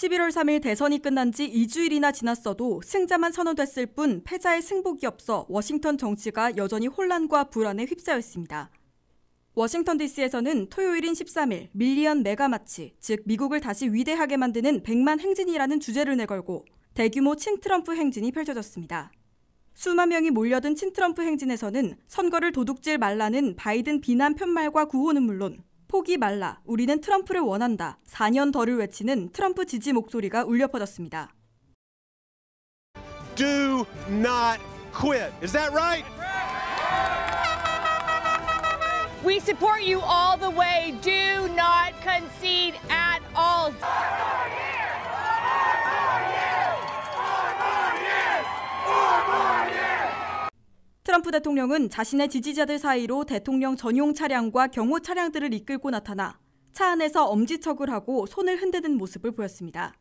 11월 3일 대선이 끝난 지 2주일이나 지났어도 승자만 선언됐을 뿐 패자의 승복이 없어 워싱턴 정치가 여전히 혼란과 불안에 휩싸였습니다. 워싱턴 DC에서는 토요일인 13일 밀리언 메가마치, 즉 미국을 다시 위대하게 만드는 100만 행진이라는 주제를 내걸고 대규모 친트럼프 행진이 펼쳐졌습니다. 수만 명이 몰려든 친트럼프 행진에서는 선거를 도둑질 말라는 바이든 비난 편말과 구호는 물론 포기 말라. 우리는 트럼프를 원한다. 4년 더를 외치는 트럼프 지지 목소리가 울려 퍼졌습니다. Do not quit. Is that right? We support you all the way. Do not concede. 트럼프 대통령은 자신의 지지자들 사이로 대통령 전용 차량과 경호 차량들을 이끌고 나타나 차 안에서 엄지척을 하고 손을 흔드는 모습을 보였습니다.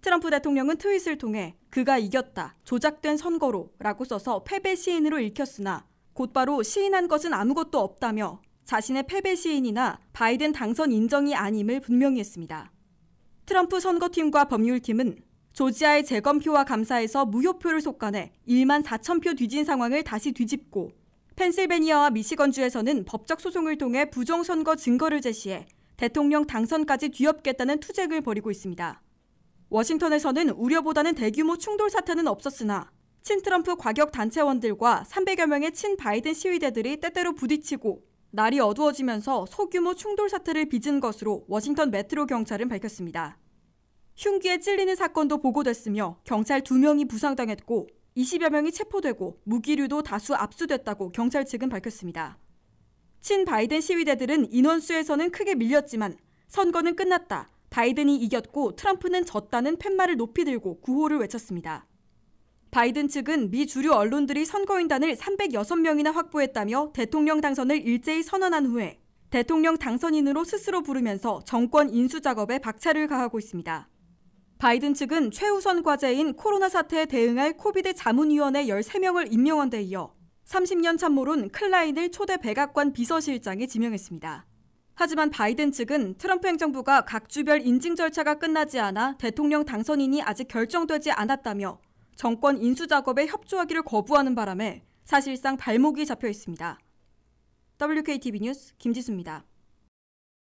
트럼프 대통령은 트윗을 통해 그가 이겼다, 조작된 선거로 라고 써서 패배 시인으로 읽혔으나 곧바로 시인한 것은 아무것도 없다며 자신의 패배 시인이나 바이든 당선 인정이 아님을 분명히 했습니다. 트럼프 선거팀과 법률팀은 조지아의 재검표와 감사에서 무효표를 속간해 1만 4천 표 뒤진 상황을 다시 뒤집고 펜실베니아와 미시건주에서는 법적 소송을 통해 부정선거 증거를 제시해 대통령 당선까지 뒤엎겠다는 투쟁을 벌이고 있습니다. 워싱턴에서는 우려보다는 대규모 충돌 사태는 없었으나 친트럼프 과격 단체원들과 300여 명의 친바이든 시위대들이 때때로 부딪히고 날이 어두워지면서 소규모 충돌 사태를 빚은 것으로 워싱턴 메트로 경찰은 밝혔습니다. 흉기에 찔리는 사건도 보고됐으며 경찰 2명이 부상당했고 20여 명이 체포되고 무기류도 다수 압수됐다고 경찰 측은 밝혔습니다. 친 바이든 시위대들은 인원수에서는 크게 밀렸지만 선거는 끝났다. 바이든이 이겼고 트럼프는 졌다는 팻말을 높이 들고 구호를 외쳤습니다. 바이든 측은 미 주류 언론들이 선거인단을 306명이나 확보했다며 대통령 당선을 일제히 선언한 후에 대통령 당선인으로 스스로 부르면서 정권 인수 작업에 박차를 가하고 있습니다. 바이든 측은 최우선 과제인 코로나 사태에 대응할 코비드 자문위원회 13명을 임명한 데 이어 30년 참모론 클라인을 초대 백악관 비서실장에 지명했습니다. 하지만 바이든 측은 트럼프 행정부가 각 주별 인증 절차가 끝나지 않아 대통령 당선인이 아직 결정되지 않았다며 정권 인수 작업에 협조하기를 거부하는 바람에 사실상 발목이 잡혀 있습니다. WKTV 뉴스 김지수입니다.